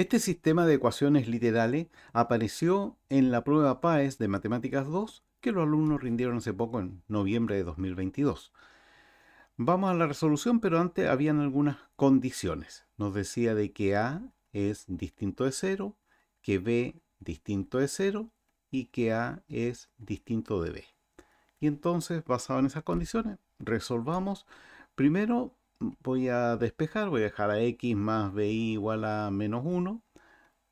Este sistema de ecuaciones literales apareció en la prueba PAES de Matemáticas 2 que los alumnos rindieron hace poco en noviembre de 2022. Vamos a la resolución, pero antes habían algunas condiciones. Nos decía de que A es distinto de 0, que B distinto de 0 y que A es distinto de B. Y entonces, basado en esas condiciones, resolvamos primero voy a despejar, voy a dejar a x más bi igual a menos 1.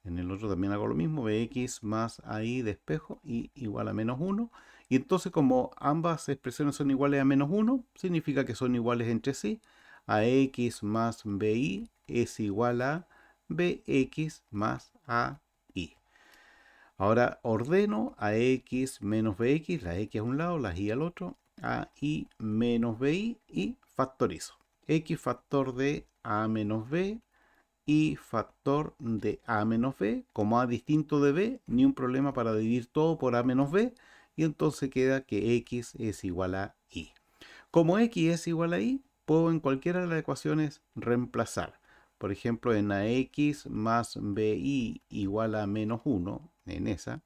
En el otro también hago lo mismo, bx más ai despejo y igual a menos 1. Y entonces como ambas expresiones son iguales a menos 1, significa que son iguales entre sí. x más bi es igual a bx más ai. Ahora ordeno a x menos bx, la x a un lado, la y al otro, ai menos bi y factorizo x factor de a menos b y factor de a menos b. Como a distinto de b, ni un problema para dividir todo por a menos b. Y entonces queda que x es igual a y. Como x es igual a y, puedo en cualquiera de las ecuaciones reemplazar. Por ejemplo, en ax más bi igual a menos 1, en esa,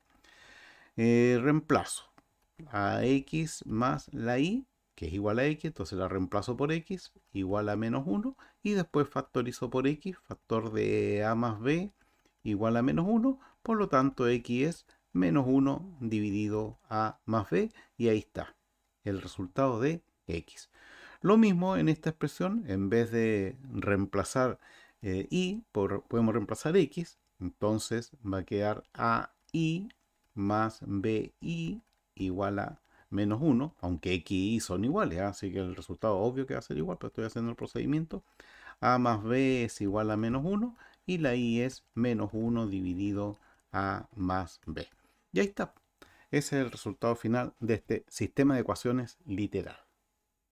eh, reemplazo a x más la y que es igual a x, entonces la reemplazo por x, igual a menos 1, y después factorizo por x, factor de a más b igual a menos 1, por lo tanto x es menos 1 dividido a más b, y ahí está, el resultado de x. Lo mismo en esta expresión, en vez de reemplazar y, eh, por, podemos reemplazar x, entonces va a quedar a y más bi igual a menos 1, aunque x y y son iguales, ¿ah? así que el resultado obvio que va a ser igual, pero estoy haciendo el procedimiento. a más b es igual a menos 1 y la y es menos 1 dividido a más b. Y ahí está. Ese es el resultado final de este sistema de ecuaciones literal.